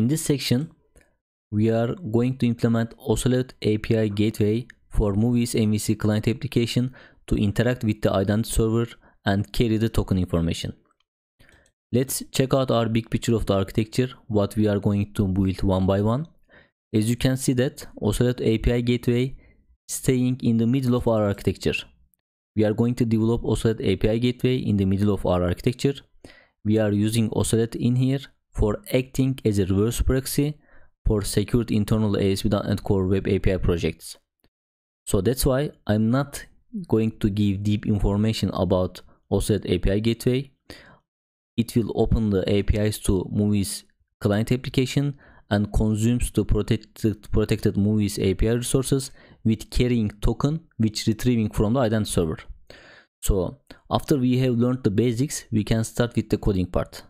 In this section, we are going to implement Ocelot API gateway for Movies MVC client application to interact with the identity server and carry the token information. Let's check out our big picture of the architecture, what we are going to build one by one. As you can see that Ocelot API gateway staying in the middle of our architecture. We are going to develop Ocelot API gateway in the middle of our architecture. We are using Ocelot in here for acting as a reverse proxy for secured internal ASP.NET Core Web API projects. So that's why I'm not going to give deep information about OSET API Gateway. It will open the APIs to Movies client application and consumes the protected, protected Movies API resources with carrying token which retrieving from the identity server. So after we have learned the basics, we can start with the coding part.